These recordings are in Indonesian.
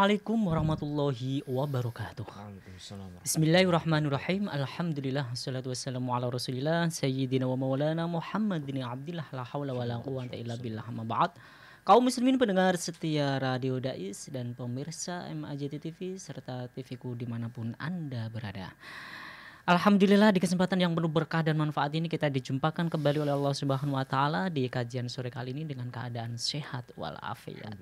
Assalamualaikum warahmatullahi wabarakatuh. Bismillahirrahmanirrahim. Alhamdulillah wassalatu wassalamu ala Rasulillah sayyidina wa maulana Muhammad bin Abdullah la haula wala quwwata illa billah ma ba'd. Kaum muslimin pendengar setia Radio Dais dan pemirsa MAJT TV serta TVku dimanapun Anda berada. Alhamdulillah di kesempatan yang penuh berkah dan manfaat ini kita dijumpakan kembali oleh Allah Subhanahu wa taala di kajian sore kali ini dengan keadaan sehat walafiat.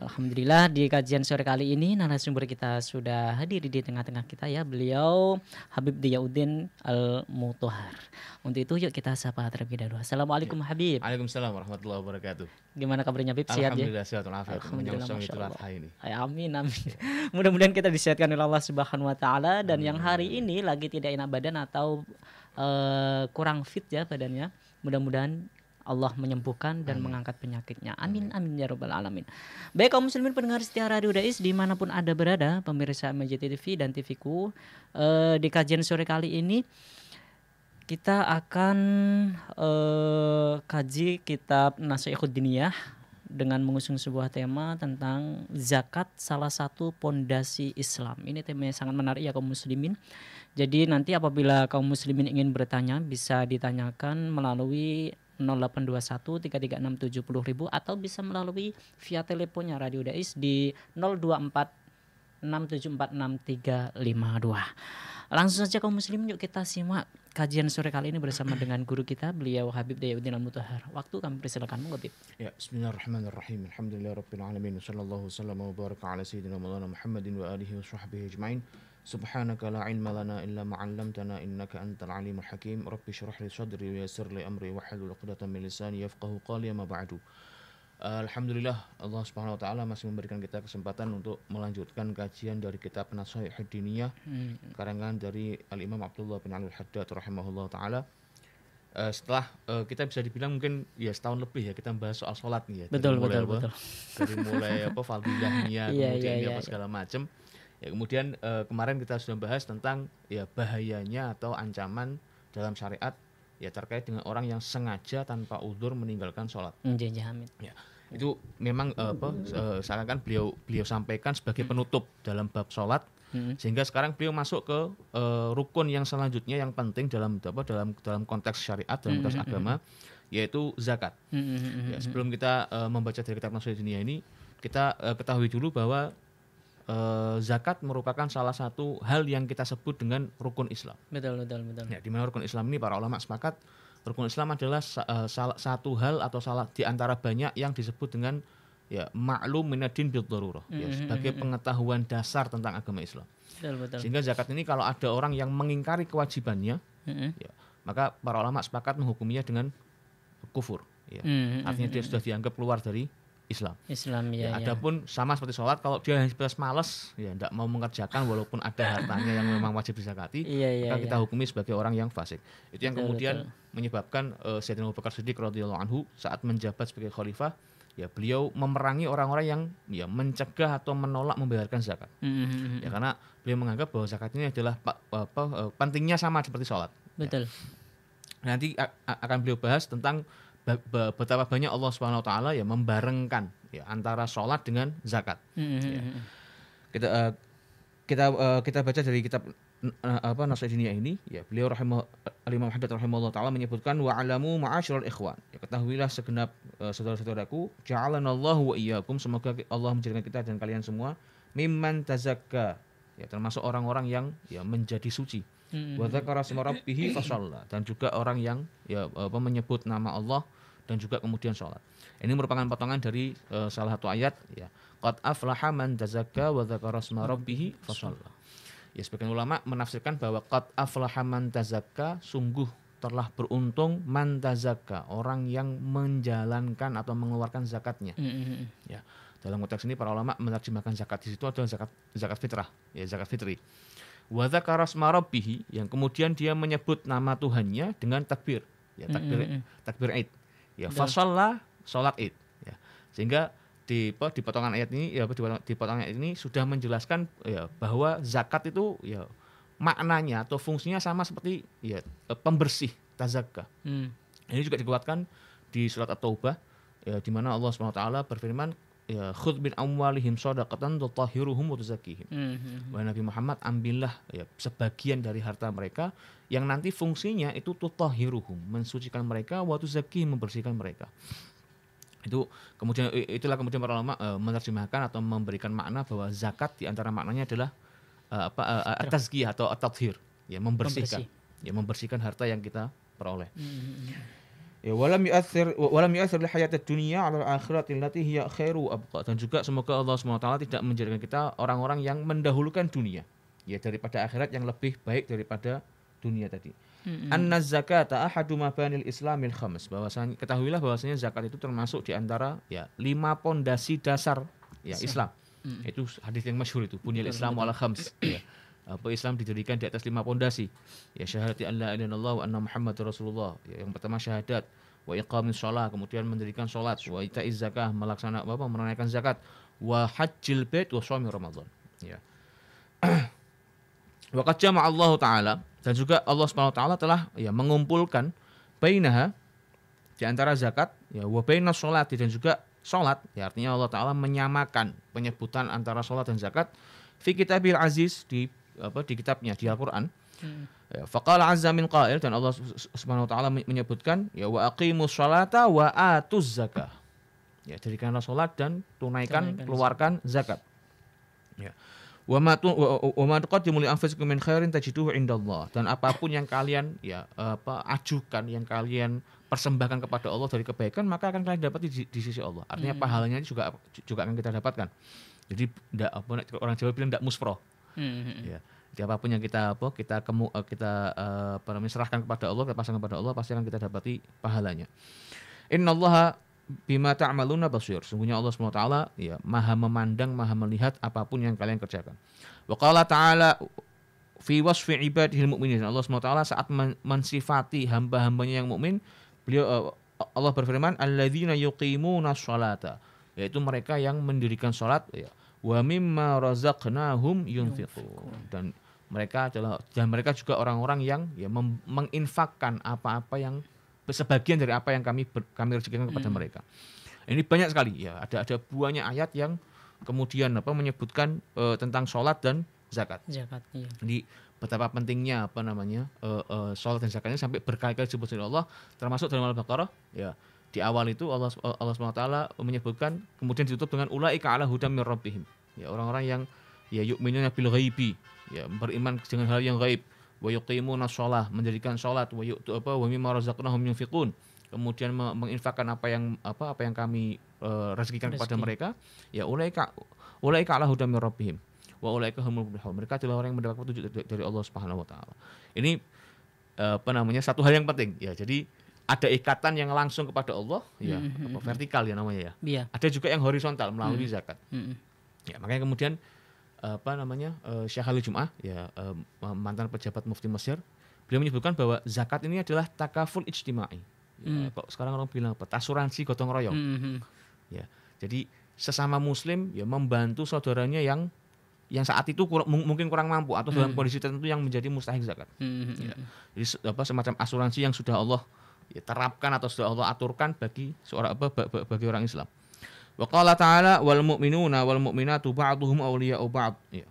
Alhamdulillah di kajian sore kali ini narasumber kita sudah hadir di tengah-tengah kita ya. Beliau Habib Diyaudin Al Mutohar. Untuk itu yuk kita sapa terlebih dahulu. Assalamualaikum ya. Habib. Waalaikumsalam warahmatullahi wabarakatuh. Gimana kabarnya Bib? Sehat ya? Alhamdulillah sehat walafiat. Alhamdulillah amin amin. Mudah-mudahan kita disehatkan oleh Allah Subhanahu wa taala dan amin. yang hari ini lagi tidak enak badan atau uh, kurang fit ya badannya. Mudah-mudahan Allah menyembuhkan dan amin. mengangkat penyakitnya. Amin, amin ya robbal alamin. Baik kaum muslimin pendengar setia Radio Dais dimanapun anda berada, pemirsa MJ TV dan TVku uh, eh, di kajian sore kali ini kita akan uh, kaji kitab Nasihat Diniyah dengan mengusung sebuah tema tentang zakat salah satu pondasi Islam. Ini tema sangat menarik ya kaum muslimin. Jadi nanti apabila kaum muslimin ingin bertanya bisa ditanyakan melalui 0821 336 atau bisa melalui via teleponnya Radio Dais di 024 6746352. Langsung saja kaum muslim yuk kita simak kajian sore kali ini bersama dengan guru kita beliau Habib Dayuddin Al-Mutahar. Waktu kami persilakan Monggo Habib. Ya, bismillahirrahmanirrahim. Alhamdulillahirabbil alamin. Sallallahu wasallam wa baraka ala sayyidina Maulana Muhammadin wa alihi wa sahbihi ajmain. Subhanaka la ilma lana illa ma 'allamtana innaka antal alimul hakim. Rabbi shrah li sadri wa yassir li amri wa hlul 'uqdatam min lisani yafqahu qawli ma ba'du. Alhamdulillah Allah Subhanahu wa taala masih memberikan kita kesempatan untuk melanjutkan kajian dari kitab Nasihat Hadiniyah hmm. karangan dari Al Imam Abdullah bin Al Haddad rahimahullah taala. Uh, setelah uh, kita bisa dibilang mungkin ya setahun lebih ya kita membahas soal sholat nih ya betul, dari mulai betul, apa betul. dari mulai apa fadilahnya iya, kemudian yeah, yeah, apa yeah, segala macam ya kemudian uh, kemarin kita sudah bahas tentang ya bahayanya atau ancaman dalam syariat ya terkait dengan orang yang sengaja tanpa udur meninggalkan sholat. Ya, itu memang eh, apa? Uh, saya kan beliau beliau sampaikan sebagai hmm. penutup dalam bab sholat. Hmm. Sehingga sekarang beliau masuk ke uh, rukun yang selanjutnya yang penting dalam apa dalam dalam konteks syariat dalam hmm, konteks agama yaitu zakat. Ya, sebelum kita uh, membaca dari kitab nasional Dunia ini, kita uh, ketahui dulu bahwa e, zakat merupakan salah satu hal yang kita sebut dengan rukun Islam. Betul, betul, betul. Ya, di mana rukun Islam ini para ulama sepakat rukun Islam adalah e, eh, salah satu hal atau salah di antara banyak yang disebut dengan ya maklum minadin bil darurah mm -hmm. ya, mm-hmm, sebagai mm-hmm. pengetahuan dasar tentang agama Islam. Betul, betul. Sehingga zakat ini kalau ada orang yang mengingkari kewajibannya, mm -hmm. ya, maka para ulama sepakat menghukuminya dengan kufur. Ya. Mm -hmm. Artinya dia mm-hmm. sudah dianggap keluar dari Islam. Islam ya, ya. ya adapun sama seperti sholat kalau dia yang sebelas malas ya tidak mau mengerjakan walaupun ada hartanya yang memang wajib disakati, ya, ya, maka kita iya. hukumi sebagai orang yang fasik. Itu betul, yang kemudian betul. menyebabkan uh, Sayyidina Abu Bakar Siddiq radhiyallahu anhu saat menjabat sebagai khalifah ya beliau memerangi orang-orang yang ya mencegah atau menolak membayarkan zakat mm-hmm. ya karena beliau menganggap bahwa zakat ini adalah apa, eh, pentingnya sama seperti sholat ya. betul ya. nanti akan beliau bahas tentang betapa banyak Allah Subhanahu wa taala ya membarengkan ya antara sholat dengan zakat. Hmm. hmm ya. Hmm, hmm. Kita uh, kita uh, kita baca dari kitab uh, apa dunia ini ya beliau rahimah Imam Haddad taala menyebutkan wa alamu ma'asyiral ikhwan ya ketahuilah segenap uh, saudara-saudaraku ja'alanallahu wa iyyakum semoga Allah menjadikan kita dan kalian semua mimman tazakka ya termasuk orang-orang yang ya menjadi suci wa dzakara dan juga orang yang ya apa menyebut nama Allah dan juga kemudian sholat. Ini merupakan potongan dari uh, salah satu ayat ya. Qad aflaha man tazakka wa dzakara rabbih fasalla. Ya sebagian ulama menafsirkan bahwa qad aflaha man tazakka sungguh telah beruntung man tazakka, orang yang menjalankan atau mengeluarkan zakatnya. Mm-hmm. Ya. Dalam konteks ini para ulama menerjemahkan zakat di situ adalah zakat zakat fitrah, ya zakat fitri. Wa dzakara yang kemudian dia menyebut nama Tuhannya dengan takbir. Ya takbir mm-hmm. takbir Eid ya fasolah sholat id ya. sehingga di di potongan ayat ini ya di, di potongan ayat ini sudah menjelaskan ya bahwa zakat itu ya maknanya atau fungsinya sama seperti ya pembersih tazakka hmm. ini juga dikuatkan di surat at-taubah ya, di mana Allah swt berfirman ya khudh bin amwalihim shadaqatan tutahhiruhum wa tuzakkihim. Hmm, hmm, hmm. Wahai Nabi Muhammad, ambillah ya sebagian dari harta mereka yang nanti fungsinya itu tutahhiruhum, mensucikan mereka wa tuzakkihim, membersihkan mereka. Itu kemudian itulah kemudian para ulama uh, menerjemahkan atau memberikan makna bahwa zakat di antara maknanya adalah uh, apa uh, tazkiyah atau tathir, ya membersihkan. Membersih. Ya membersihkan harta yang kita peroleh. Mm-hmm. Ya walam yu'athir walam yu'athir li hayatid dunya 'ala akhirati allati hiya khairu abqa. Dan juga semoga Allah SWT tidak menjadikan kita orang-orang yang mendahulukan dunia ya daripada akhirat yang lebih baik daripada dunia tadi. an hmm Anna zakata ahadu mabanil islamil khams. Bahwasanya ketahuilah bahwasanya zakat itu termasuk di antara ya lima pondasi dasar ya Islam. hmm Itu hadis yang masyhur itu, bunyil Islam wal khams ya apa Islam didirikan di atas lima pondasi. Ya syahadati an la ilaha illallah wa anna muhammadar Rasulullah. Ya, yang pertama syahadat, wa iqamis shalah, kemudian mendirikan salat, wa itaiz zakah, melaksanakan apa? menunaikan zakat, wa hajjil bait wa shaum Ramadan. Ya. qad jama'a Allah taala dan juga Allah Subhanahu wa taala telah ya mengumpulkan bainaha di antara zakat ya wa bainas salat dan juga salat ya artinya Allah taala menyamakan penyebutan antara salat dan zakat fi kitabil aziz di apa di kitabnya di Al-Qur'an. Hmm. Ya, faqala azza min qail dan Allah Subhanahu wa taala menyebutkan ya wa aqimus salata wa atuz zakah. Ya, dirikanlah salat dan tunaikan, tunaikan keluarkan zakat. Ya. Wa ma wa ma taqaddimu li anfusikum min khairin tajiduhu indallah dan apapun yang kalian ya apa ajukan yang kalian persembahkan kepada Allah dari kebaikan maka akan kalian dapat di, di sisi Allah. Artinya hmm. pahalanya juga juga akan kita dapatkan. Jadi tidak apa orang Jawa bilang tidak muspro Hmm, hmm, hmm. ya siapapun yang kita apa kita kemu eh, kita uh, apa serahkan kepada Allah kita pasang kepada Allah pasti akan kita dapati pahalanya Allah bima ta'maluna basyir sungguhnya Allah SWT ya maha memandang maha melihat apapun yang kalian kerjakan wa qala ta'ala fi wasfi ibadihil mu'minin Allah SWT saat mensifati hamba-hambanya yang mukmin beliau uh, Allah berfirman alladzina yuqimuna sholata yaitu mereka yang mendirikan sholat ya wa mimma razaqnahum dan mereka adalah dan mereka juga orang-orang yang ya mem, menginfakkan apa-apa yang sebagian dari apa yang kami ber, kami rezekikan kepada hmm. mereka. Ini banyak sekali ya ada ada buahnya ayat yang kemudian apa menyebutkan uh, tentang sholat dan zakat. Zakat iya. Jadi betapa pentingnya apa namanya uh, uh, sholat dan zakatnya sampai berkali-kali disebut oleh Allah termasuk dalam Al-Baqarah ya di awal itu Allah Allah SWT menyebutkan kemudian ditutup dengan ulaika ala hudam min rabbihim. Ya orang-orang yang ya yu'minuna bil ghaibi, ya beriman dengan hal yang gaib, wa yuqimuna shalah, mendirikan salat, wa yu'tu apa wa mimma razaqnahum yunfiqun. Kemudian menginfakkan apa yang apa apa yang kami uh, rezekikan Rezeki. kepada mereka, ya ulaika ulaika ala hudam min rabbihim wa ulaika humul muflihun. Mereka adalah orang yang mendapat petunjuk dari Allah Subhanahu wa taala. Ini e, apa namanya? satu hal yang penting. Ya, jadi ada ikatan yang langsung kepada Allah, ya hmm, hmm apa, hmm. vertikal ya namanya ya. yeah. Ada juga yang horizontal melalui hmm. zakat. Hmm. hmm. Ya, makanya kemudian apa namanya uh, Syekh Ali Jum'ah ya eh, mantan pejabat Mufti Mesir beliau menyebutkan bahwa zakat ini adalah takaful ijtimai ya, hmm. sekarang orang bilang apa asuransi gotong royong hmm. ya jadi sesama muslim ya membantu saudaranya yang yang saat itu kur mungkin kurang mampu atau dalam hmm. kondisi tertentu yang menjadi mustahik zakat hmm. ya. jadi apa semacam asuransi yang sudah Allah ya, terapkan atau sudah Allah aturkan bagi seorang apa bagi orang Islam. Wa ta'ala wal mu'minuna wal mu'minatu ba'dhum awliya'u ba'd. Ya.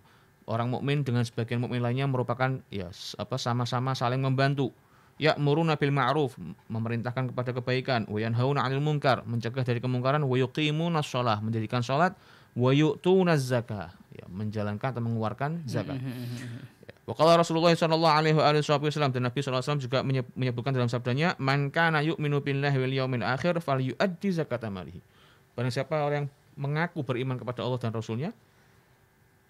Orang mukmin dengan sebagian mukmin lainnya merupakan ya apa sama-sama saling membantu. Ya muruna bil ma'ruf memerintahkan kepada kebaikan, wa yanhauna 'anil munkar mencegah dari kemungkaran, wa yuqimuna shalah mendirikan salat, wa yu'tuna zakah ya menjalankan atau mengeluarkan zakat. Hmm, hmm, hmm, Wakala Rasulullah Shallallahu Alaihi Wasallam dan Nabi SAW juga menyebutkan dalam sabdanya, maka nayuk minu billah akhir fal yuaddi zakat amalihi. Barang siapa orang yang mengaku beriman kepada Allah dan Rasulnya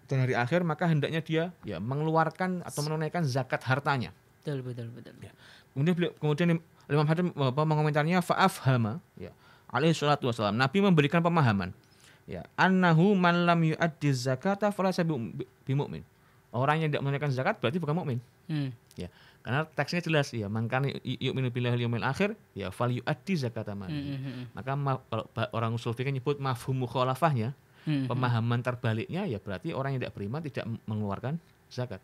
dan hari akhir maka hendaknya dia ya mengeluarkan atau menunaikan zakat hartanya. Betul betul betul. Ya. Kemudian beliau, kemudian Imam Hadim Bapak mengomentarnya faafhama ya alaihi salatu wasallam. Nabi memberikan pemahaman ya annahu man lam yuaddi zakata falasa bimumin orang yang tidak menunaikan zakat berarti bukan mukmin. Hmm. Ya, karena teksnya jelas ya, mangkani yuk minubillah yaumil akhir ya value yu'addi zakat hmm, hmm, hmm, Maka ma orang usul fikih nyebut mafhum mukhalafahnya, hmm, hmm, pemahaman terbaliknya ya berarti orang yang tidak beriman tidak mengeluarkan zakat.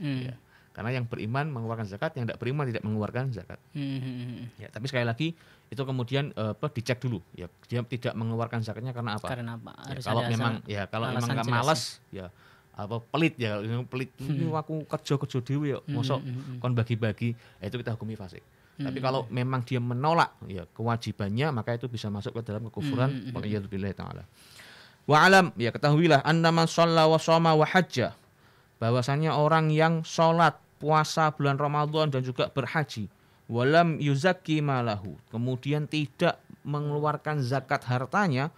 Hmm. Ya. Karena yang beriman mengeluarkan zakat, yang tidak beriman tidak mengeluarkan zakat. Hmm. Ya, tapi sekali lagi itu kemudian e, apa eh, dicek dulu ya dia tidak mengeluarkan zakatnya karena apa? Karena apa? ya, kalau memang ya kalau memang nggak malas ya, ya apa pelit ya pelit hmm. aku kerja kerja dewi ya hmm, mosok hmm, hmm. kon bagi-bagi ya itu kita hukumi fasik hmm. tapi hmm, kalau memang dia menolak ya kewajibannya maka itu bisa masuk ke dalam kekufuran waliyadzubillah taala wa alam ya ketahuilah anda shalla wa shoma wa hajja bahwasanya orang yang sholat puasa bulan Ramadan dan juga berhaji walam yuzaki malahu kemudian tidak mengeluarkan zakat hartanya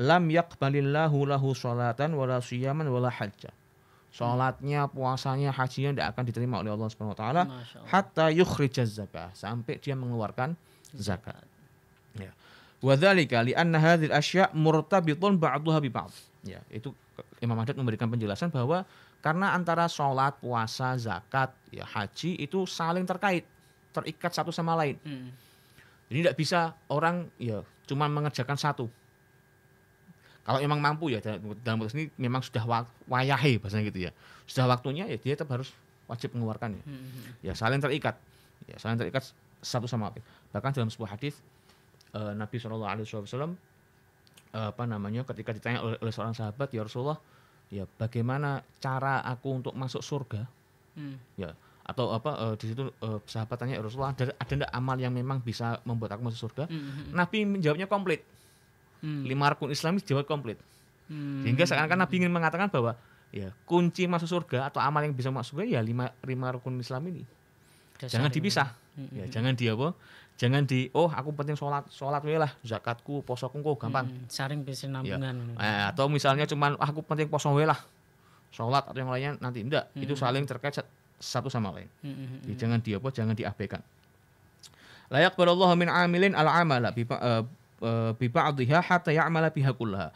lam yakbalillahu lahu sholatan wala siyaman wala hajjah Sholatnya, puasanya, hajinya tidak akan diterima oleh Allah Subhanahu wa taala hatta yukhrijaz zakah, sampai dia mengeluarkan zakat. Ya. Wa dzalika li'anna hadhil asya' murtabitun ba'daha bi ba'd. Ya, itu Imam Ahmad memberikan penjelasan bahwa karena antara sholat, puasa, zakat, ya haji itu saling terkait, terikat satu sama lain. Hmm. Jadi tidak bisa orang ya cuma mengerjakan satu, kalau memang mampu ya dalam hal ini memang sudah wayahe bahasanya gitu ya. Sudah waktunya ya dia tetap harus wajib mengeluarkannya. ya hmm, hmm, hmm. Ya saling terikat. Ya saling terikat satu sama lain. Bahkan dalam sebuah hadis uh, Nabi Shallallahu alaihi wasallam eh, apa namanya ketika ditanya oleh, oleh seorang sahabat ya Rasulullah ya bagaimana cara aku untuk masuk surga? Hmm. Ya atau apa uh, di situ uh, sahabat tanya ya Rasulullah ada ada enggak amal yang memang bisa membuat aku masuk surga? Hmm. Nabi menjawabnya komplit hmm. lima rukun Islam itu jawab komplit. Hmm. Sehingga seakan-akan Nabi ingin mengatakan bahwa ya kunci masuk surga atau amal yang bisa masuk surga ya lima lima rukun Islam ini. Dasar jangan dipisah. Hmm. Ya, hmm. jangan dia apa? Jangan di oh aku penting sholat sholat lah zakatku posokku kok gampang. Hmm. Saring bisa nambungan. Ya. Eh, atau misalnya cuman ah, aku penting posong lah sholat atau yang lainnya nanti enggak hmm. itu hmm. saling terkait satu sama lain. Hmm. Jadi, hmm, ya, jangan dia apa? Jangan diabaikan layak Allah min amilin ala amala bi, uh, E, bi hatta ya'mala biha kullaha.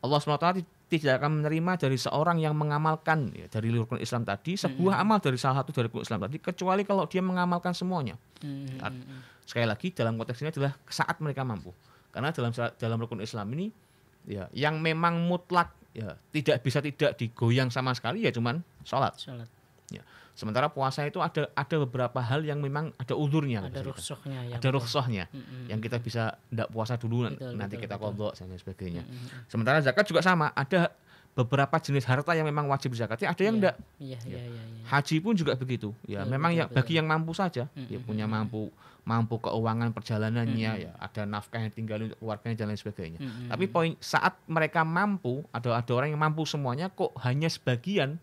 Allah SWT tidak akan menerima dari seorang yang mengamalkan ya, dari rukun Islam tadi sebuah hmm. amal dari salah satu dari rukun Islam tadi kecuali kalau dia mengamalkan semuanya. Hmm. Sekali lagi dalam konteks ini adalah saat mereka mampu. Karena dalam dalam rukun Islam ini ya yang memang mutlak ya tidak bisa tidak digoyang sama sekali ya cuman sholat. sholat. Ya. Sementara puasa itu ada ada beberapa hal yang memang ada udurnya. Ada Ya, Ada rukshohnya mm -hmm. yang kita bisa tidak puasa dulu betul, nanti betul, kita kodok dan sebagainya. Mm -hmm. Sementara zakat juga sama. Ada beberapa jenis harta yang memang wajib zakatnya ada yang tidak. Iya. Yeah. Yeah, yeah, yeah, yeah. Haji pun juga begitu. Ya, betul, iya, memang betul, yang betul. bagi yang mampu saja, mm -hmm. ya punya mampu mampu keuangan perjalanannya, mm -hmm. ya ada nafkah yang tinggal untuk keluarganya dan lain sebagainya. Mm -hmm. Tapi poin saat mereka mampu, ada ada orang yang mampu semuanya kok hanya sebagian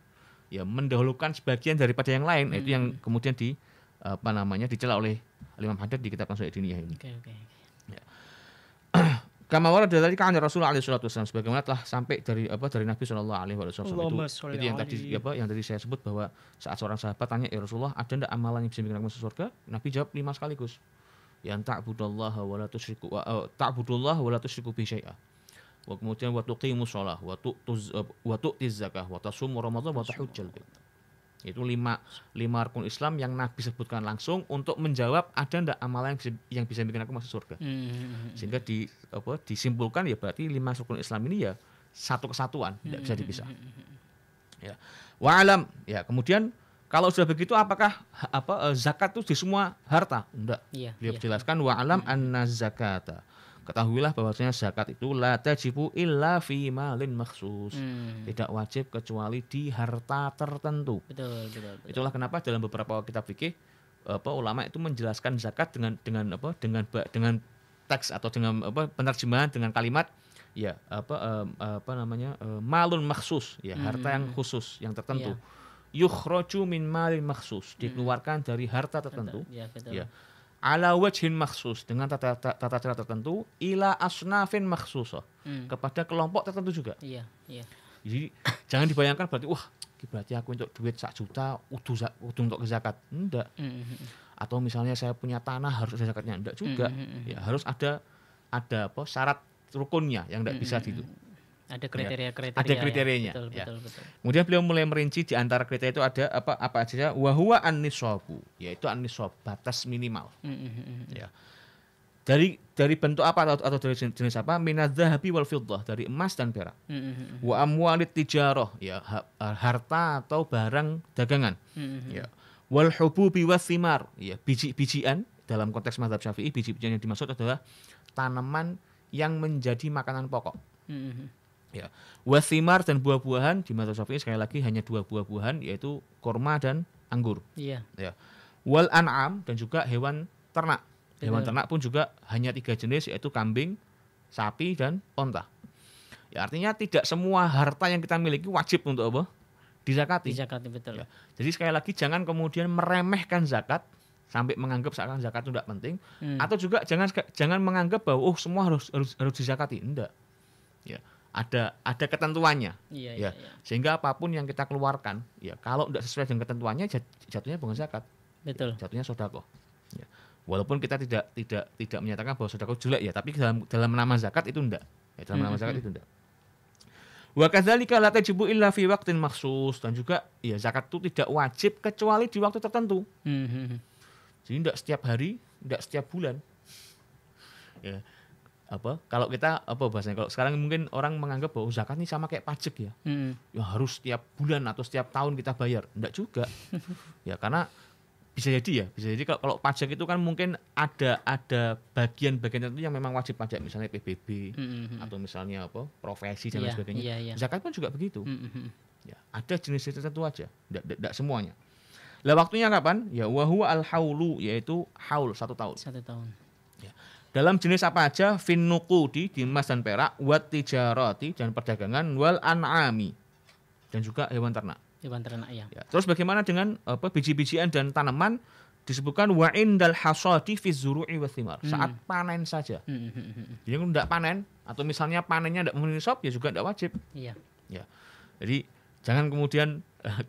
ya mendahulukan sebagian daripada yang lain hmm. itu yang hmm. kemudian di apa namanya dicela oleh Imam Hadad di kitab Kansul Diniyah ini. Okay, okay. Ya. Kama dari kan Rasulullah alaihi salatu wasallam sebagaimana telah sampai dari apa dari Nabi sallallahu alaihi wasallam itu, itu yang tadi apa yang tadi saya sebut bahwa saat seorang sahabat tanya ya Rasulullah ada ndak amalan yang bisa bikin kamu masuk surga? Nabi jawab lima sekaligus. Yang tak wa la tusyriku wa eh, ta'budallaha wa la tusyriku bi wa kemudian wa tuqimu shalah wa tizakah, waktu tu'tiz eh, zakah wa tasumu wa tahujjal Itu lima, lima rukun Islam yang Nabi sebutkan langsung untuk menjawab ada ndak amalan yang bisa, yang bisa bikin aku masuk surga. Hmm, hmm, hmm, Sehingga di apa disimpulkan ya berarti lima rukun Islam ini ya satu kesatuan, tidak bisa dipisah. Ya. Wa alam, ya kemudian kalau sudah begitu apakah apa eh, zakat itu di semua harta? Enggak. Iya, Dia ya. jelaskan wa alam anna zakata ketahuilah bahwasanya zakat itu la tajibu illa fi malin maksus. Hmm. Tidak wajib kecuali di harta tertentu. Betul, betul, betul. Itulah kenapa dalam beberapa kitab fikih apa ulama itu menjelaskan zakat dengan dengan apa dengan dengan teks atau dengan apa penerjemahan dengan kalimat ya apa um, apa namanya um, malun maksus ya hmm. harta yang hmm. khusus yang tertentu. Ya. Yukhroju min malin maksus dikeluarkan hmm. dari harta tertentu. ya, betul. ya ala wajhin maksus dengan tata, tata, tata cara tertentu ila asnafin maksus hmm. kepada kelompok tertentu juga. Iya, iya. Jadi jangan dibayangkan berarti wah berarti aku untuk duit sak juta utuh utuh ke zakat. Enggak. Mm hmm, -hmm. Atau misalnya saya punya tanah harus ada zakatnya enggak juga. Mm -hmm. Ya harus ada ada apa syarat rukunnya yang enggak mm -hmm. bisa gitu. Ada iya. kriteria-kriteria. Ada ya. kriterianya. Ya, betul, ya. betul, betul. Kemudian beliau mulai merinci di antara kriteria itu ada apa apa aja wahwa anisobu, yaitu anisob batas minimal. Mm -hmm. Ya. Dari dari bentuk apa atau, atau dari jenis apa? Minadzahabi wal fiddah, dari emas dan perak. Mm -hmm. Wa amwalit tijaroh, ya eh, harta atau barang dagangan. Mm -hmm. Ya. Wal hububi wasimar, ya biji-bijian dalam konteks mazhab Syafi'i biji-bijian yang dimaksud adalah tanaman yang menjadi makanan pokok. Mm -hmm ya wasimar dan buah-buahan di mata syafi'i sekali lagi hanya dua buah-buahan yaitu korma dan anggur iya ya wal an'am dan juga hewan ternak hewan ternak pun juga hanya tiga jenis yaitu kambing sapi dan onta ya artinya tidak semua harta yang kita miliki wajib untuk apa dizakati dizakati betul ya. jadi sekali lagi jangan kemudian meremehkan zakat sampai menganggap seakan zakat itu tidak penting hmm. atau juga jangan jangan menganggap bahwa oh semua harus harus, harus dizakati enggak ya ada ada ketentuannya iya, ya iya, iya. sehingga apapun yang kita keluarkan ya kalau tidak sesuai dengan ketentuannya jatuhnya bukan zakat betul jatuhnya sodako ya. walaupun kita tidak tidak tidak menyatakan bahwa sodako jelek ya tapi dalam dalam nama zakat itu tidak ya, dalam hmm, nama zakat hmm. itu tidak Wa kadzalika la tajibu illa fi waktin maksus dan juga ya zakat itu tidak wajib kecuali di waktu tertentu. Hmm. hmm, hmm. Jadi tidak setiap hari, tidak setiap bulan. Ya apa kalau kita apa bahasanya kalau sekarang mungkin orang menganggap bahwa zakat ini sama kayak pajak ya hmm. ya harus setiap bulan atau setiap tahun kita bayar enggak juga ya karena bisa jadi ya bisa jadi kalau, kalau pajak itu kan mungkin ada ada bagian-bagian tertentu yang memang wajib pajak misalnya PBB hmm, hmm, hmm. atau misalnya apa profesi dan iya, lain yeah, sebagainya yeah, yeah. zakat pun juga begitu hmm. hmm ya ada jenis tertentu aja tidak semuanya lah waktunya kapan ya wahwa al haulu yaitu haul satu tahun satu tahun dalam jenis apa aja finukudi di emas dan perak wat tijarati dan perdagangan wal an'ami dan juga hewan ternak hewan ternak ya, ya. terus bagaimana dengan apa biji-bijian dan tanaman disebutkan wa indal hasadi fi zuru'i wathimar hmm. saat panen saja hmm. hmm, hmm, hmm jadi tidak panen atau misalnya panennya tidak memenuhi sop ya juga tidak wajib iya ya jadi jangan kemudian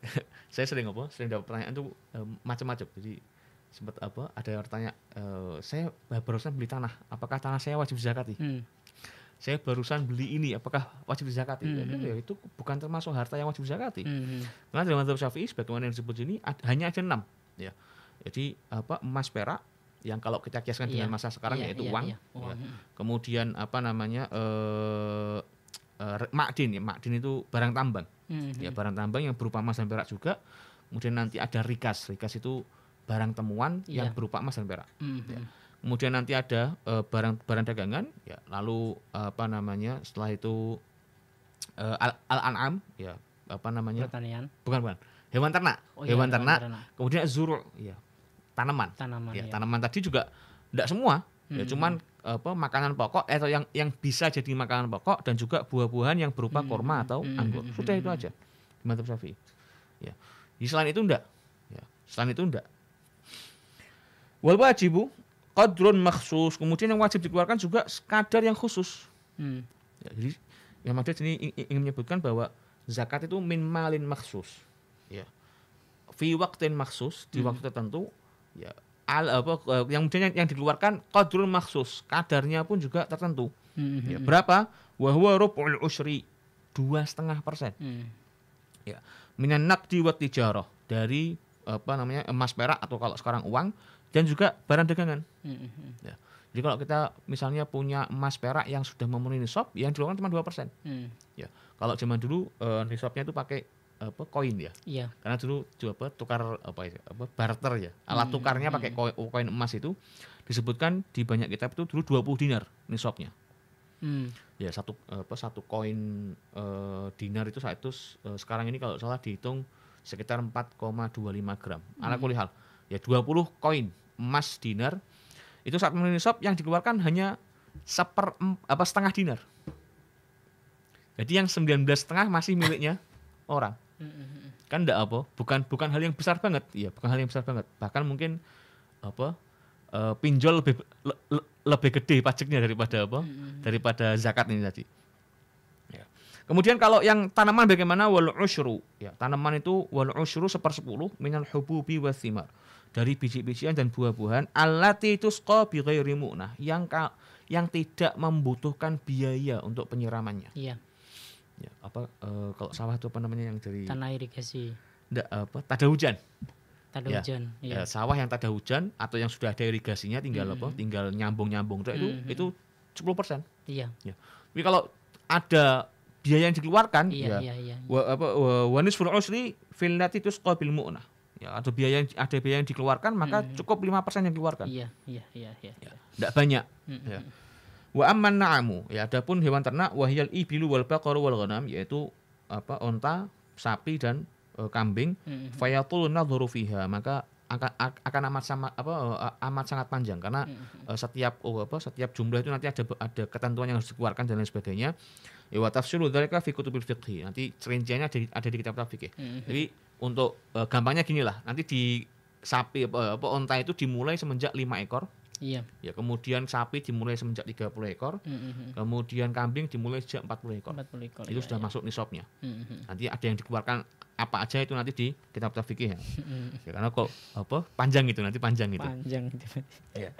saya sering apa sering dapat pertanyaan tuh eh, macam-macam jadi sempat apa ada yang bertanya e, saya barusan beli tanah apakah tanah saya wajib zakat hmm. saya barusan beli ini apakah wajib zakat hmm, hmm. ya, itu bukan termasuk harta yang wajib zakat hmm, hmm. karena dalam mazhab syafi'i sebagaimana yang disebut ini ad, hanya ada enam ya jadi apa emas perak yang kalau kita kiaskan yeah. dengan iya. masa sekarang yeah, yaitu yeah, uang, yeah. Ya. uang. Ya. kemudian apa namanya eh, eh, makdin ya makdin itu barang tambang -hmm. ya barang tambang yang berupa emas dan perak juga kemudian nanti ada rikas rikas itu barang temuan yeah. yang iya. berupa emas dan perak. Mm -hmm. ya. Kemudian nanti ada barang eh, barang barang dagangan, ya. Lalu apa namanya? Setelah itu uh, al, anam, ya apa namanya? Pertanian. Bukan bukan. Hewan ternak. Oh, iya, hewan, iya, ternak. hewan ternak. Kemudian zuru, ya tanaman. Tanaman. Ya, iya. tanaman tadi juga tidak semua. cuma ya, mm -hmm. cuman apa makanan pokok eh, atau yang yang bisa jadi makanan pokok dan juga buah-buahan yang berupa -hmm. korma atau -hmm. anggur. Sudah itu mhm. aja. Mantap Syafi'i. Ya. selain itu enggak. Ya. Selain itu enggak. Wal wajibu qadrun makhsus. Kemudian yang wajib dikeluarkan juga kadar yang khusus. Hmm. Ya, jadi yang maksud ini ingin menyebutkan bahwa zakat itu min malin makhsus. Ya. Fi waktin makhsus di hmm. waktu tertentu ya al apa yang kemudian yang, yang dikeluarkan qadrun makhsus, kadarnya pun juga tertentu. Hmm. Ya, hmm, hmm. berapa? Wa huwa rub'ul Dua setengah persen. Hmm. Ya. Minan nakdi wa tijarah dari apa namanya emas perak atau kalau sekarang uang dan juga barang dagangan. Mm -hmm. ya. Jadi kalau kita misalnya punya emas perak yang sudah memenuhi nisab yang dikeluarkan cuma dua persen. Mm. Ya. Kalau zaman dulu uh, nisabnya itu pakai apa koin ya. Iya. Karena dulu coba apa tukar apa ya, apa barter ya. Alat mm. tukarnya pakai mm-hmm. koin, emas itu disebutkan di banyak kitab itu dulu 20 dinar nisabnya. Hmm. Ya satu apa satu koin uh, dinar itu saat itu uh, eh, sekarang ini kalau salah dihitung sekitar 4,25 gram. Hmm. Anak mm-hmm. kulihal ya 20 koin emas dinar itu saat menulis shop yang dikeluarkan hanya seper apa setengah dinar jadi yang 19 setengah masih miliknya orang kan enggak apa bukan bukan hal yang besar banget ya bukan hal yang besar banget bahkan mungkin apa uh, pinjol lebih le, le, lebih gede pajaknya daripada apa mm-hmm. daripada zakat ini tadi ya. kemudian kalau yang tanaman bagaimana wal usyru ya tanaman itu wal usyru seper sepuluh minal hububi wasimar dari biji-bijian dan buah-buahan alati itu bi ghairi nah, yang ka, yang tidak membutuhkan biaya untuk penyiramannya. Iya. Ya, apa e, kalau sawah itu apa namanya yang dari tanah irigasi. Tidak apa tada hujan. Tada ya. hujan. Iya. Ya, sawah yang tak ada hujan atau yang sudah ada irigasinya tinggal -hmm. apa? Tinggal nyambung-nyambung itu mm -hmm. itu 10%. Hmm. Iya. Ya. Tapi kalau ada biaya yang dikeluarkan iya, ya. Iya, iya, iya. Wa apa wa nisful usri fil itu tusqa mu'nah ya ada biaya yang ada biaya yang dikeluarkan maka hmm. cukup lima persen yang dikeluarkan iya iya iya iya tidak ya, banyak hmm. ya. Hmm, hmm. wa amman na'amu ya adapun hewan ternak wahyal ibilu wal baqaru wal ghanam yaitu apa onta sapi dan e, kambing hmm. hmm fayatul nadhuru fiha maka akan, akan amat sama apa e, amat sangat panjang karena hmm. E, setiap oh, apa setiap jumlah itu nanti ada ada ketentuan yang harus dikeluarkan dan lain sebagainya Ya wa tafsilu dzalika fi kutubil fiqhi. Nanti rinciannya ada, ada di kitab-kitab fikih. Hmm. Jadi untuk uh, gampangnya gini lah. Nanti di sapi apa apa onta itu dimulai semenjak 5 ekor. Iya. Ya, kemudian sapi dimulai semenjak 30 ekor. Mm -hmm. Kemudian kambing dimulai sejak 40 ekor. 40 ekor. Itu ya, sudah ya. masuk nisabnya. Mm -hmm. Nanti ada yang dikeluarkan apa aja itu nanti di kitab kitab ya. Hmm, ya karena kok apa panjang itu nanti panjang itu. Panjang itu. ya.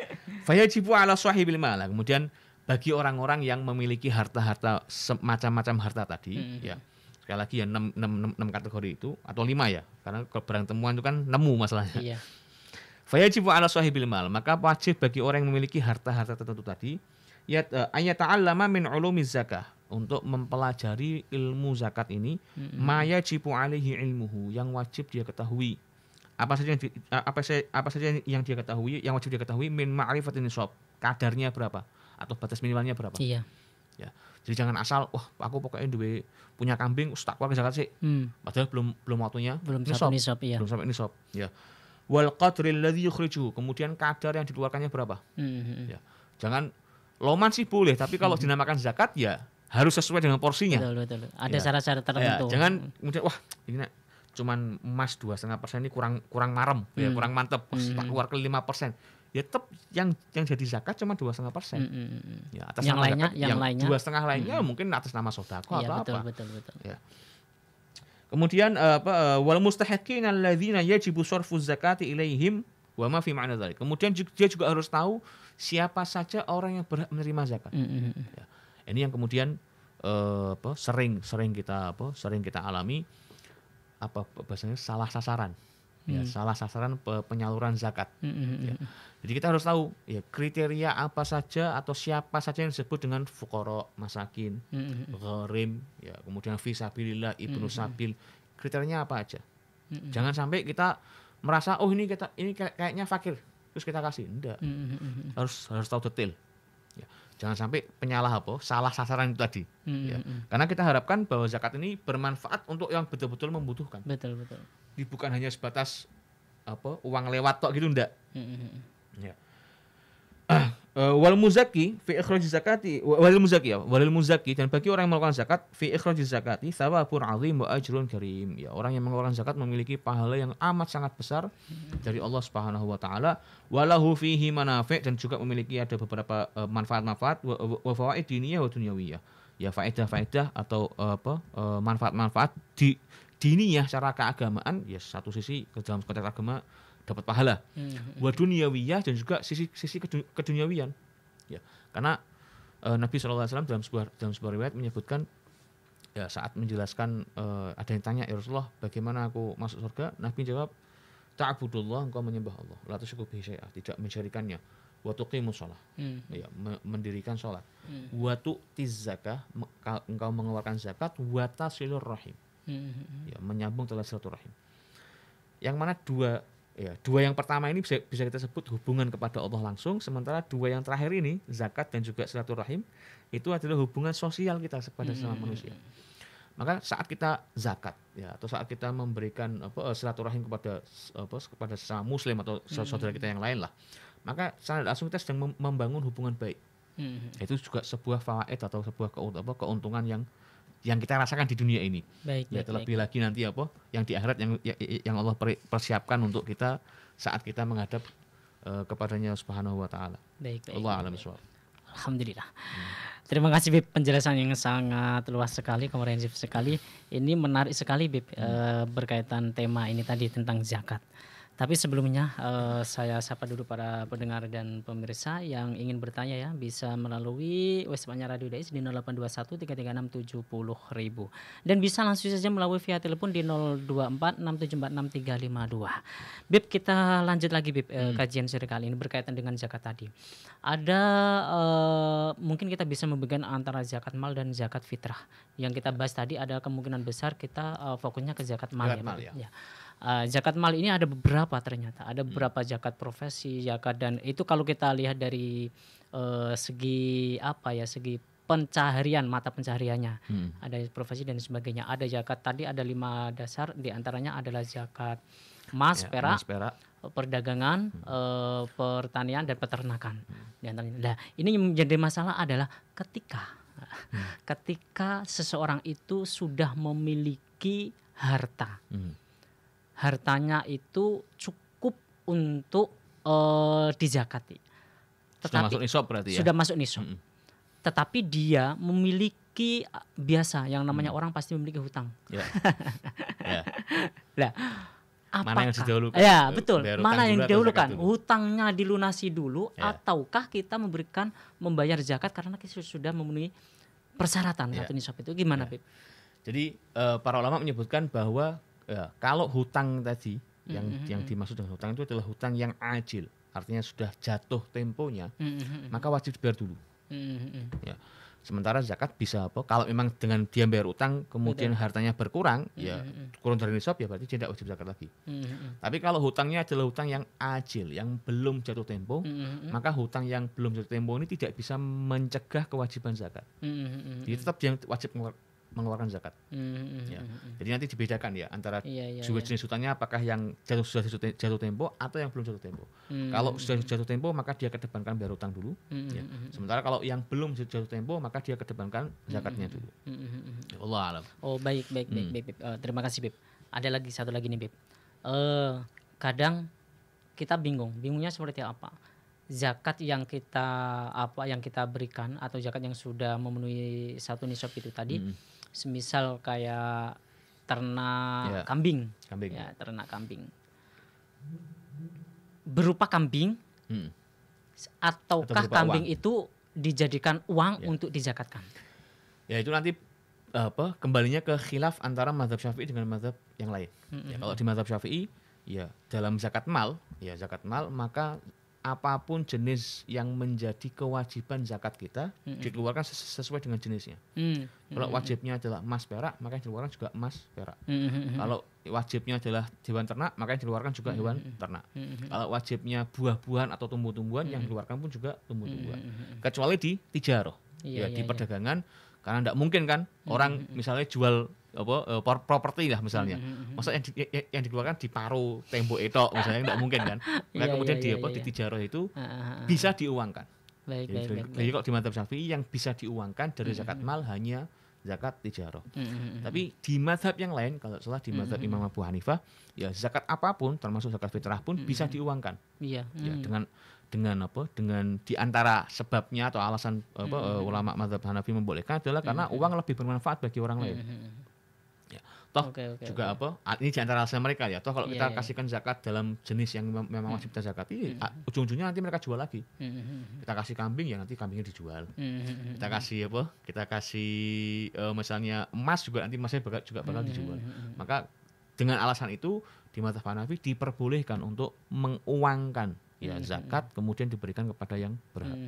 Fayajibu ala sahibil mal. Kemudian bagi orang-orang yang memiliki harta-harta semacam-macam harta tadi hmm. hmm ya hmm. sekali lagi ya enam 6, 6, 6 kategori itu atau lima ya karena barang temuan itu kan nemu masalahnya iya. cipu ala sahibil mal maka wajib bagi orang yang memiliki harta-harta tertentu tadi ya eh, ayat ta'allama min ulumi zakah untuk mempelajari ilmu zakat ini mm-hmm. maya cipu alaihi ilmuhu yang wajib dia ketahui apa saja yang di, eh, apa saja apa saja yang dia ketahui yang wajib dia ketahui min ma'rifatin nisab kadarnya berapa atau batas minimalnya berapa iya ya jadi jangan asal wah aku pokoknya duwe punya kambing ustak keluar zakat sih hmm. padahal belum belum waktunya belum sampai nisab iya. belum sampai nisab ya wal qadri alladhi yukhriju kemudian kadar yang dikeluarkannya berapa hmm, hmm. ya jangan loman sih boleh tapi kalau hmm. dinamakan zakat ya harus sesuai dengan porsinya betul, betul. ada cara ya. syarat-syarat ya, tertentu ya, jangan hmm. kemudian wah ini nak cuman emas dua setengah persen ini kurang kurang marem ya, hmm. ya kurang mantep hmm. keluar ke lima persen ya tetap yang yang jadi zakat cuma dua setengah persen. Mm, mm, mm. Ya atas yang lainnya, zakat, yang, yang lainnya dua setengah lainnya mm -hmm. mungkin atas nama sodako ya, atau betul, apa. Betul, betul. Ya. Kemudian eh, apa eh, wal ladina alladzina yajibu sorfu zakati ilaihim wa ma fi ma'na dari. Kemudian dia juga harus tahu siapa saja orang yang berhak menerima zakat. Mm -hmm. ya. Ini yang kemudian eh, apa sering sering kita apa sering kita alami apa bahasanya salah sasaran ya, hmm. salah sasaran pe penyaluran zakat. Hmm. hmm gitu ya. Hmm, Jadi kita harus tahu ya kriteria apa saja atau siapa saja yang disebut dengan fukoro, masakin, hmm. gharim, ya kemudian fisabilillah, ibnu hmm. sabil, kriterianya apa aja. Hmm. Jangan sampai kita merasa oh ini kita ini kayaknya fakir terus kita kasih, enggak. Hmm. Harus harus tahu detail. Ya jangan sampai penyalah apa salah sasaran itu tadi hmm, ya. Hmm, hmm. karena kita harapkan bahwa zakat ini bermanfaat untuk yang betul-betul membutuhkan betul betul ini bukan hanya sebatas apa uang lewat tok gitu ndak hmm, hmm. hmm. ya Eh, wal muzaki fi ikhraj zakati wal muzaki ya wal muzaki dan bagi orang yang melakukan zakat fi ikhraj zakati thawabun azim wa ajrun karim ya orang yang mengeluarkan zakat memiliki pahala yang amat sangat besar dari Allah Subhanahu wa taala walahu fihi manafi' dan juga memiliki ada beberapa eh, manfaat-manfaat uh, wa, fawaid diniyah wa dunyawiyah ya faedah-faedah atau eh, apa manfaat-manfaat manfaat di diniyah secara keagamaan ya satu sisi dalam konteks agama dapat pahala. Hmm. hmm, hmm. Wa dan juga sisi sisi keduniawian. Ya, karena uh, Nabi SAW dalam sebuah dalam sebuah riwayat menyebutkan ya saat menjelaskan uh, ada yang tanya ya Rasulullah bagaimana aku masuk surga? Nabi jawab ta'budullah engkau menyembah Allah, lalu tusyriku bihi syai'ah, tidak mencarikannya Wa tuqimus sholat Hmm. Ya, mendirikan sholat Hmm. Wa tu'tiz zakah, engkau mengeluarkan zakat, wa tasilur rahim. Hmm, hmm. Ya, menyambung telah silaturahim. Yang mana dua Ya, dua yang pertama ini bisa, bisa kita sebut hubungan kepada Allah langsung, sementara dua yang terakhir ini zakat dan juga silaturahim itu adalah hubungan sosial kita kepada hmm. sesama manusia. Maka saat kita zakat ya atau saat kita memberikan apa eh, silaturahim kepada apa kepada sesama muslim atau hmm. saudara kita yang lain lah, maka secara langsung kita sedang membangun hubungan baik. Hmm. Itu juga sebuah fawaid atau sebuah keuntungan yang yang kita rasakan di dunia ini. Baik, ya terlebih baik. lagi nanti apa yang di akhirat yang ya, ya, yang Allah persiapkan untuk kita saat kita menghadap uh, kepadanya Subhanahu wa taala. Baik, baik. Allah alam baik. Alhamdulillah. Hmm. Terima kasih Bib penjelasan yang sangat luas sekali, komprehensif sekali. Ini menarik sekali Bib hmm. e, berkaitan tema ini tadi tentang zakat. Tapi sebelumnya uh, saya sapa dulu para pendengar dan pemirsa yang ingin bertanya ya bisa melalui websitenya Radio Dais di 0821 dan bisa langsung saja melalui via telepon di 0246746352. Bib kita lanjut lagi Bib eh, hmm. kajian sore kali ini berkaitan dengan zakat tadi. Ada uh, mungkin kita bisa membedakan antara zakat mal dan zakat fitrah. Yang kita bahas tadi ada kemungkinan besar kita uh, fokusnya ke zakat mal zakat ya. Mal, ya. ya uh, zakat mal ini ada beberapa ternyata ada hmm. beberapa hmm. zakat profesi zakat dan itu kalau kita lihat dari uh, segi apa ya segi pencaharian mata pencahariannya hmm. ada profesi dan sebagainya ada zakat tadi ada lima dasar diantaranya adalah zakat emas ya, perak, mas perak eh, perdagangan hmm. uh, pertanian dan peternakan hmm. diantaranya nah ini yang menjadi masalah adalah ketika hmm. ketika seseorang itu sudah memiliki harta hmm hartanya itu cukup untuk uh, dizakati. Tetapi, sudah masuk nisab berarti ya. Sudah masuk nisab. Mm -hmm. Tetapi dia memiliki ah, biasa yang namanya mm. orang pasti memiliki hutang. Ya. Yeah. yeah. nah, apakah, mana yang didahulukan? Ya, betul. mana yang didahulukan? Hutangnya dilunasi dulu ya. ataukah kita memberikan membayar zakat karena kita sudah memenuhi persyaratan ya. satu nisab itu gimana, ya. Pip? Jadi uh, para ulama menyebutkan bahwa Ya. Kalau hutang tadi mm-hmm. yang mm -hmm. yang dimaksud dengan hutang itu adalah hutang yang ajil, artinya sudah jatuh temponya, mm -hmm. maka wajib dibayar dulu. Mm -hmm. Ya. Sementara zakat bisa apa? Kalau memang dengan dia bayar utang kemudian Betul. hartanya berkurang, mm -hmm. ya mm-hmm. kurang dari nisab ya berarti tidak wajib zakat lagi. Mm -hmm. Tapi kalau hutangnya adalah hutang yang ajil, yang belum jatuh tempo, mm -hmm. maka hutang yang belum jatuh tempo ini tidak bisa mencegah kewajiban zakat. Mm -hmm. Jadi tetap dia wajib mengeluarkan zakat. Mm-hmm. Ya. Jadi nanti dibedakan ya antara yeah, yeah, iya. jenis hutangnya apakah yang jatuh sudah jatuh, jatuh tempo atau yang belum jatuh tempo. Mm-hmm. Kalau sudah jatuh tempo maka dia kedepankan biar utang dulu. Mm-hmm. Ya. Sementara kalau yang belum jatuh tempo maka dia kedepankan zakatnya mm-hmm. dulu. Mm-hmm. Ya Allah alam. Oh baik baik baik, mm. baik, baik. Uh, terima kasih Bib. Ada lagi satu lagi nih Bib. Uh, eh, kadang kita bingung, bingungnya seperti apa? zakat yang kita apa yang kita berikan atau zakat yang sudah memenuhi satu nisab itu tadi hmm semisal kayak ternak ya. kambing, kambing, ya ternak kambing berupa kambing, hmm. ataukah Atau kambing uang. itu dijadikan uang ya. untuk dizakatkan? Ya itu nanti apa kembalinya ke khilaf antara mazhab syafi'i dengan mazhab yang lain. Hmm. Ya, kalau di mazhab syafi'i ya dalam zakat mal, ya zakat mal maka apapun jenis yang menjadi kewajiban zakat kita mm-hmm. dikeluarkan ses sesuai dengan jenisnya. Mm-hmm. Kalau hmm. wajibnya adalah emas perak, maka yang dikeluarkan juga emas perak. Mm-hmm. Kalau wajibnya adalah hewan ternak, maka yang dikeluarkan juga hewan mm-hmm. ternak. Mm-hmm. Kalau wajibnya buah-buahan atau tumbuh-tumbuhan mm-hmm. yang dikeluarkan pun juga tumbuh-tumbuhan. Mm-hmm. Kecuali di tijaroh, yeah, iya, ya iya, di iya. perdagangan iya. karena tidak mungkin kan mm-hmm. orang misalnya jual apa uh, properti lah misalnya. Mm-hmm. Hmm, hmm, Masa yang, di, yang, ya, yang dikeluarkan di paru tembok itu misalnya tidak mungkin kan. Iya, nah, yeah, kemudian yeah, di apa yeah, iya. di tijaroh itu ah, ah, ah, bisa diuangkan. Baik, Jadi, baik, baik, baik. kok di madzhab Syafi'i yang bisa diuangkan dari hmm, zakat mal hanya zakat tijaroh. Mm-hmm. Tapi di madhab yang lain, kalau salah di madhab mm-hmm. Imam Abu Hanifah, ya zakat apapun, termasuk zakat fitrah pun mm-hmm. bisa diuangkan. Iya. Yeah. Mm-hmm. dengan dengan apa? Dengan diantara sebabnya atau alasan apa mm-hmm. uh, ulama madhab Hanafi membolehkan adalah karena mm-hmm. uang lebih bermanfaat bagi orang lain. Mm-hmm. Toh okay, okay, juga okay. apa? Ah, ini di antara alasan mereka ya. Toh kalau yeah, kita yeah. kasihkan zakat dalam jenis yang memang hmm. wajib kita zakati, iya, mm -hmm. Ah, ujung-ujungnya nanti mereka jual lagi. Hmm, hmm, -hmm. Kita kasih kambing ya nanti kambingnya dijual. -hmm. Kita kasih apa? Kita kasih uh, misalnya emas juga nanti emasnya juga bakal dijual. -hmm. Maka dengan alasan itu di mata Hanafi diperbolehkan untuk menguangkan ya zakat kemudian diberikan kepada yang berhak.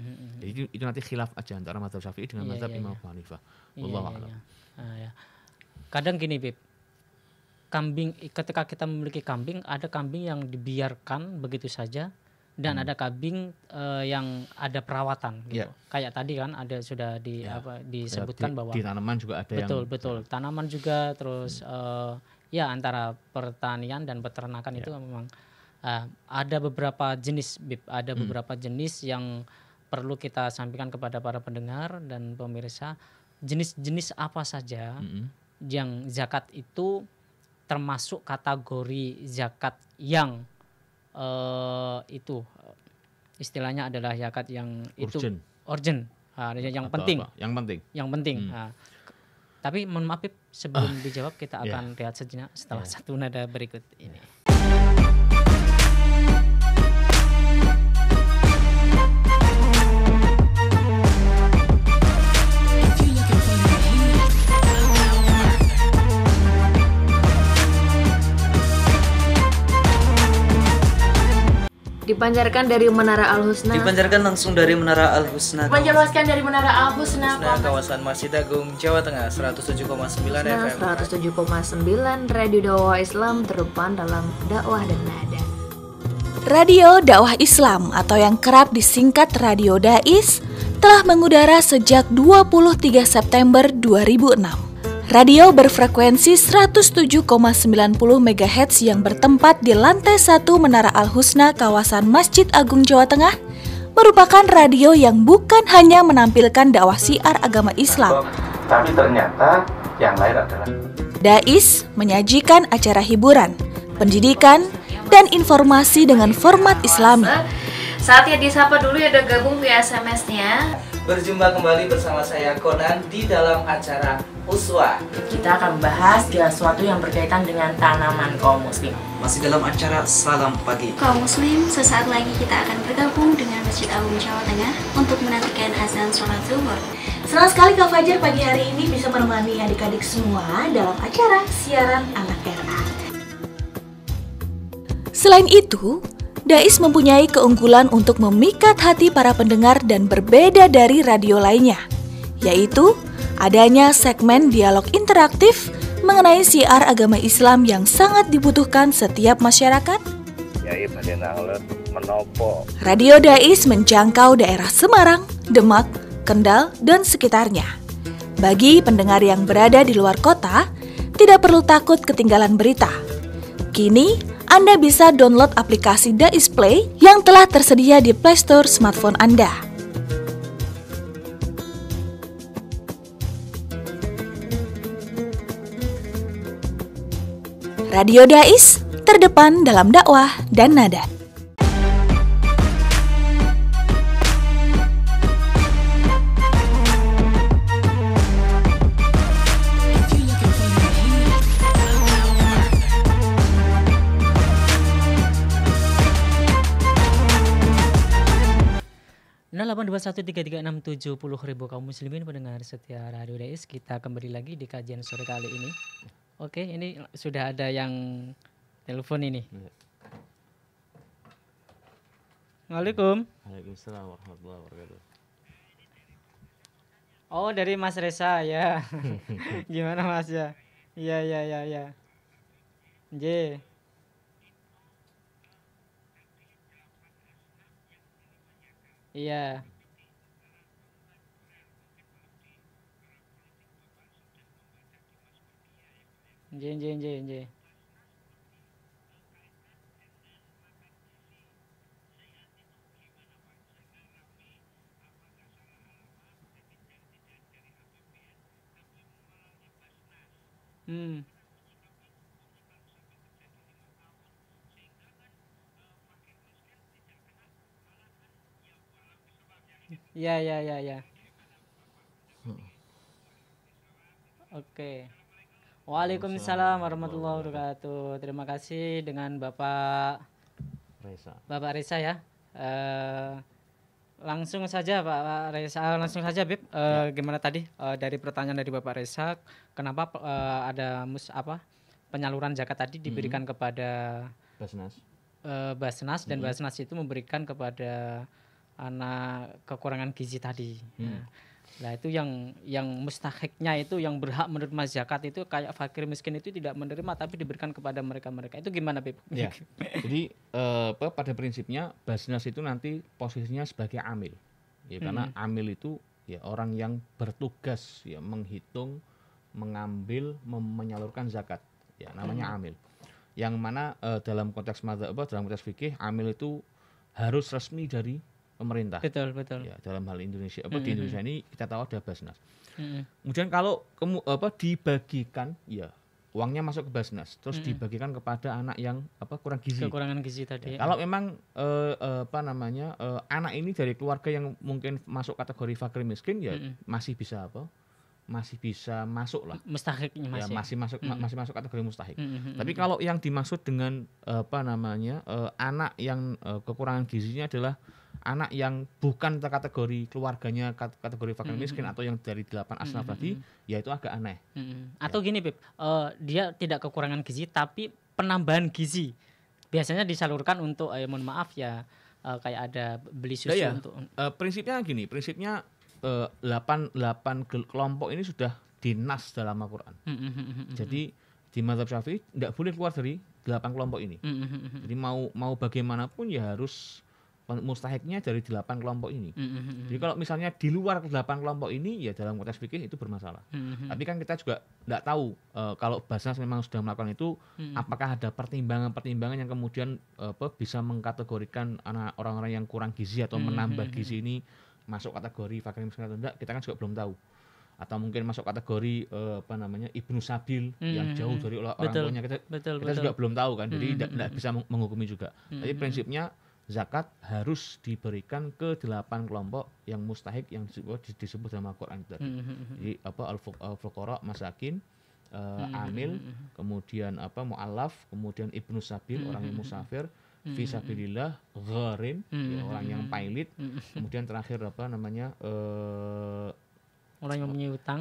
Jadi itu, itu nanti khilaf aja antara mazhab Syafi'i dengan iya, mazhab iya, Imam Hanifah. Wallahu ah, Ya Kadang gini, Bib kambing ketika kita memiliki kambing ada kambing yang dibiarkan begitu saja dan hmm. ada kambing uh, yang ada perawatan gitu. Yeah. Kayak tadi kan ada sudah di yeah. apa disebutkan di, bahwa di tanaman juga ada Betul, yang betul. Tanaman juga terus hmm. uh, ya antara pertanian dan peternakan yeah. itu memang uh, ada beberapa jenis bib, ada hmm. beberapa jenis yang perlu kita sampaikan kepada para pendengar dan pemirsa jenis-jenis apa saja hmm. yang zakat itu termasuk kategori zakat yang uh, itu istilahnya adalah zakat yang itu urgent uh, yang penting yang penting yang penting hmm. uh, tapi mohon maaf sebelum uh, dijawab kita iya. akan yeah. lihat sejenak setelah yeah. satu nada berikut ini Dipancarkan dari Menara Al Husna. Dipancarkan langsung dari Menara Al Husna. Menjelaskan dari Menara Al Husna. Husna kawasan Masjid Agung Jawa Tengah 107,9 FM. 107,9 Radio Dakwah Islam terdepan dalam dakwah dan nada. Radio Dakwah Islam atau yang kerap disingkat Radio Dais telah mengudara sejak 23 September 2006. Radio berfrekuensi 107,90 MHz yang bertempat di lantai 1 Menara Al-Husna kawasan Masjid Agung Jawa Tengah merupakan radio yang bukan hanya menampilkan dakwah siar agama Islam. Tapi ternyata yang lain adalah Dais menyajikan acara hiburan, pendidikan, dan informasi dengan format Islami. Saatnya disapa dulu ya udah gabung via SMS-nya. Berjumpa kembali bersama saya Conan di dalam acara Uswa. Kita akan membahas segala sesuatu yang berkaitan dengan tanaman kaum muslim. Masih dalam acara Salam Pagi. Kaum muslim, sesaat lagi kita akan bergabung dengan Masjid Agung Jawa Tengah untuk menantikan azan sholat zuhur. Senang sekali Kak Fajar pagi hari ini bisa menemani adik-adik semua dalam acara siaran anak RA. Selain itu, Dais mempunyai keunggulan untuk memikat hati para pendengar dan berbeda dari radio lainnya, yaitu adanya segmen dialog interaktif mengenai siar agama Islam yang sangat dibutuhkan setiap masyarakat? Radio Dais menjangkau daerah Semarang, Demak, Kendal, dan sekitarnya. Bagi pendengar yang berada di luar kota, tidak perlu takut ketinggalan berita. Kini, Anda bisa download aplikasi Dais Play yang telah tersedia di Play Store smartphone Anda. Radio Dais terdepan dalam dakwah dan nada. tujuh ribu kaum muslimin pendengar setia Radio Dais kita kembali lagi di kajian sore kali ini Oke, ini sudah ada yang telepon ini. Iya. Assalamualaikum. Waalaikumsalam warahmatullahi wabarakatuh. Oh, dari Mas Reza ya. Gimana Mas ya? Iya, iya, iya, iya. J. Iya. Yeah. Ji ji ji ji Hmm. Ya ya ya ya. Oke. Okay. Waalaikumsalam warahmatullahi wabarakatuh. Terima kasih dengan Bapak Reza. Bapak Reza ya. Uh, langsung saja Pak Reza, eh, langsung saja Bib. Uh, ya. Gimana tadi uh, dari pertanyaan dari Bapak Reza, kenapa uh, ada mus apa penyaluran zakat tadi mhm. diberikan hmm. kepada Basnas? Uh, Basnas dan hmm. Basnas itu memberikan kepada anak kekurangan gizi tadi. Hmm. Nah itu yang yang mustahiknya itu yang berhak menerima zakat itu kayak fakir miskin itu tidak menerima tapi diberikan kepada mereka-mereka. Itu gimana Beb? Ya. Jadi eh, pada prinsipnya basnas itu nanti posisinya sebagai amil. Ya karena hmm. amil itu ya orang yang bertugas ya menghitung, mengambil, mem- menyalurkan zakat. Ya namanya hmm. amil. Yang mana eh, dalam konteks madzhab dalam konteks fikih amil itu harus resmi dari pemerintah. Betul, betul. Ya, dalam hal Indonesia apa mm -hmm. di Indonesia ini kita tahu ada Basnas. Mm -hmm. Kemudian kalau kemu, apa dibagikan ya uangnya masuk ke Basnas terus mm -hmm. dibagikan kepada anak yang apa kurang gizi. Kekurangan gizi tadi. Ya, ya. Kalau memang eh, eh, apa namanya eh, anak ini dari keluarga yang mungkin masuk kategori fakir miskin ya mm -hmm. masih bisa apa? masih bisa masuk lah mustahiknya masih ya, masih masuk mm -hmm. masih masuk kategori mustahik. Mm -hmm. Tapi kalau yang dimaksud dengan eh, apa namanya eh, anak yang uh, kekurangan gizinya adalah anak yang bukan kategori keluarganya kategori fakir hmm miskin atau yang dari delapan asnaf mm-hmm. tadi ya itu agak aneh mm-hmm. atau gini Pip, uh, eh, dia tidak kekurangan gizi tapi penambahan gizi biasanya disalurkan untuk eh, mohon maaf ya uh, kayak ada beli susu ya. untuk uh, prinsipnya gini prinsipnya delapan uh, delapan kelompok ini sudah dinas dalam Al-Quran mm-hmm. jadi di Mazhab Syafi'i tidak boleh keluar dari delapan kelompok ini mm-hmm. jadi mau mau bagaimanapun ya harus mustahiknya dari delapan kelompok ini. Mm-hmm. Jadi kalau misalnya di luar delapan kelompok ini, ya dalam konteks pikir itu bermasalah. Mm-hmm. Tapi kan kita juga tidak tahu uh, kalau Basnas memang sudah melakukan itu, mm-hmm. apakah ada pertimbangan-pertimbangan yang kemudian uh, apa, bisa mengkategorikan anak orang-orang yang kurang gizi atau mm-hmm. menambah gizi ini masuk kategori fakir miskin atau tidak? Kita kan juga belum tahu atau mungkin masuk kategori uh, apa namanya ibnu sabil hmm, yang jauh dari orang kita betul, kita betul. juga belum tahu kan jadi tidak mm hmm, bisa menghukumi juga hmm, tapi prinsipnya zakat harus diberikan ke delapan kelompok yang mustahik yang disebut, disebut dalam Al-Qur'an tadi. Hmm, hmm, hmm, Jadi apa al-fuqara, masakin, uh, amil, kemudian apa mualaf, kemudian ibnu sabil orang yang musafir, visabilillah, gharim, ya, orang yang pailit, kemudian terakhir apa namanya uh, orang yang punya utang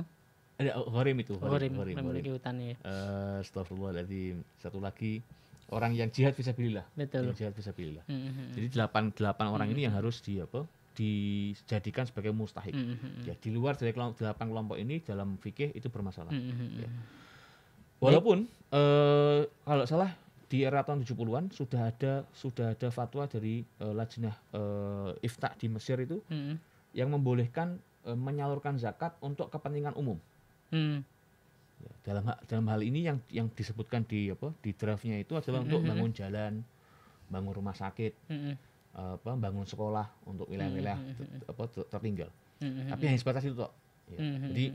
ada gharim itu gharim, gharim, gharim, ya. Eh, astagfirullahaladzim satu lagi orang yang jihad bisa pilihlah betul yang jihad bisa pilihlah mm -hmm. jadi delapan delapan orang mm -hmm. ini yang mm. harus di apa dijadikan sebagai mustahik mm -hmm. ya di luar dari kelompok, delapan kelompok ini dalam fikih itu bermasalah mm -hmm. ya. walaupun eh, kalau salah di era tahun 70-an sudah ada sudah ada fatwa dari uh, lajnah eh, ifta di Mesir itu mm -hmm. yang membolehkan eh, menyalurkan zakat untuk kepentingan umum dalam hal, dalam hal ini yang yang disebutkan di apa di draftnya itu adalah mm -hmm. untuk bangun jalan bangun rumah sakit mm -hmm. apa bangun sekolah untuk wilayah-wilayah mm -hmm. apa tertinggal mm -hmm. tapi hanya sebatas itu toh ya. mm -hmm. jadi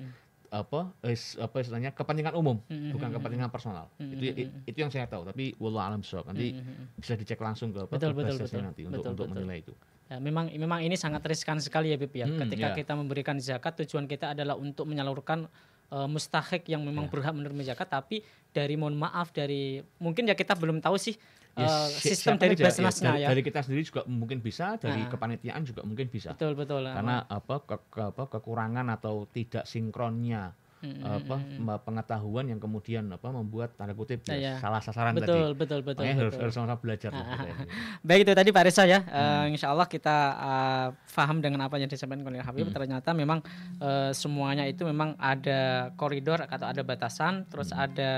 apa is, apa istilahnya kepentingan umum mm -hmm. bukan kepentingan personal mm -hmm. itu i, itu yang saya tahu tapi walaupun alam nanti mm -hmm. bisa dicek langsung ke apa betul, betul, betul. nanti betul, untuk betul, untuk menilai itu Ya, memang memang ini sangat riskan sekali ya Bibi ya. Hmm, Ketika ya. kita memberikan zakat tujuan kita adalah untuk menyalurkan uh, mustahik yang memang ya. berhak menerima zakat tapi dari mohon maaf dari mungkin ya kita belum tahu sih ya, eh, sistem dari Basnasnya ya, dari, ya. Dari kita sendiri juga mungkin bisa, dari nah. kepanitiaan juga mungkin bisa. Betul betul. Karena apa, ke, ke, apa kekurangan atau tidak sinkronnya hmm. apa pengetahuan yang kemudian apa membuat tanda kutip ya, ya. salah sasaran betul, tadi. Betul betul Makanya betul. Harus, harus sama-sama belajar. Ah, ah. ah. Gitu. Baik itu tadi Pak Risa ya. Eh, hmm. Uh, insya Allah kita uh, eh, paham dengan apa yang disampaikan oleh Habib. Hmm. Ternyata memang uh, semuanya itu memang ada koridor atau ada batasan, terus hmm. ada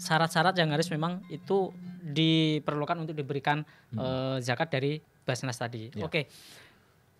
syarat-syarat uh, yang harus memang itu diperlukan untuk diberikan hmm. uh, zakat dari Basnas tadi. Ya. Oke. Okay.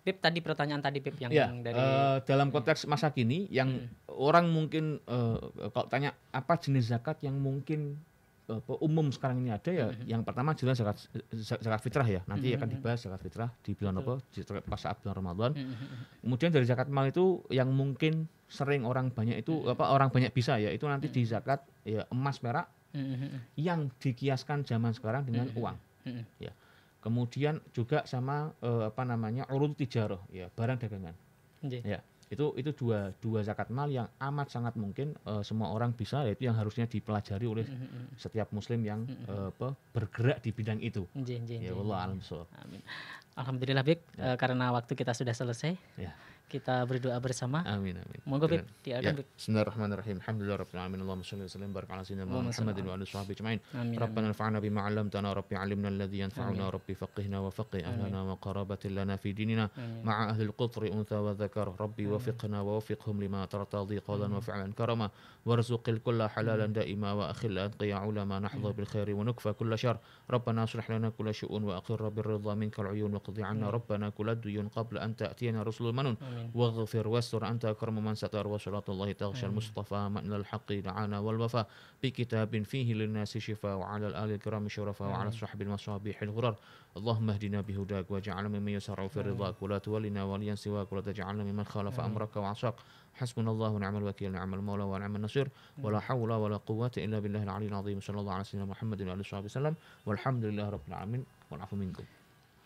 Pip tadi pertanyaan tadi Pip yang ya, dari uh, dalam hmm. konteks masa kini yang hmm. orang mungkin uh, kalau tanya apa jenis zakat yang mungkin uh, umum sekarang ini ada ya hmm. yang pertama jelas zakat zakat fitrah ya nanti hmm. akan dibahas zakat fitrah di bulan apa di pas saat bulan Ramadan. Hmm, hmm, hmm. Kemudian dari zakat mal itu yang mungkin sering orang banyak itu hmm. apa orang banyak bisa ya itu nanti hmm. di zakat ya emas perak hmm. yang dikiaskan zaman sekarang dengan hmm. uang. Hmm. Ya Kemudian juga sama eh, apa namanya urut tijaroh ya barang dagangan. Okay. Ya itu itu dua dua zakat mal yang amat sangat mungkin uh, semua orang bisa yaitu yang harusnya dipelajari oleh mm -hmm. setiap muslim yang mm -hmm. uh, apa, bergerak di bidang itu. Jin, ya Allah alam so. Amin. Alhamdulillah Bik ya. uh, karena waktu kita sudah selesai. Ya. kita berdoa bersama. Amin amin. Monggo Bib, diakan Bib. Bismillahirrahmanirrahim. Alhamdulillah rabbil alamin. Allahumma shalli wa sallim barik ala sayyidina Muhammadin wa ala sahbihi ajma'in. Rabbana anfa'na bima 'allamtana, Rabbi 'allimna alladhi yanfa'una, Rabbi faqihna wa faqih ahlana wa qarabati lana fi dinina ma'a ahli al-qutri untha wa dhakar, Rabbi wafiqna wa wafiqhum lima tartadi qawlan wa fi'lan karama warzuq kulla halalan da'ima wa akhil anqiya ulama nahdha bil khair wa nukfa kulla shar. Rabbana aslih lana kulla syu'un wa aqirna bir ridha minka al-'uyun wa qdi 'anna rabbana kulla ad-duyun qabla an ta'tiyana rusulun manun. واغفر واستر أنت أكرم من ستر وصلاة الله تغشى المصطفى مأن الحق دعانا والوفاء بكتاب فيه للناس شفاء وعلى الآل الكرام شرفاء وعلى الصحب المصابيح الغرر اللهم اهدنا بهداك واجعلنا ممن يسرع في رضاك ولا تولنا وليا سواك ولا تجعلنا ممن خالف أمرك وعصاك حسبنا الله ونعم الوكيل نعم المولى ونعم النصير ولا حول ولا قوة إلا بالله العلي العظيم صلى الله على سيدنا محمد وعلى آله وصحبه وسلم والحمد لله رب العالمين والعفو منكم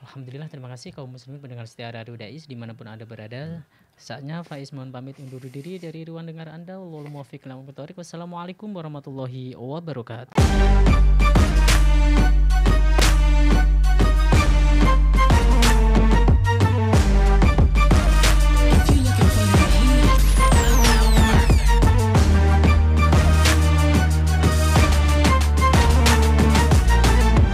Alhamdulillah terima kasih kaum muslimin pendengar setia Radio Dais dimanapun anda berada. Hmm. Saatnya Faiz mohon pamit undur diri dari ruang dengar anda. Wassalamualaikum warahmatullahi wabarakatuh.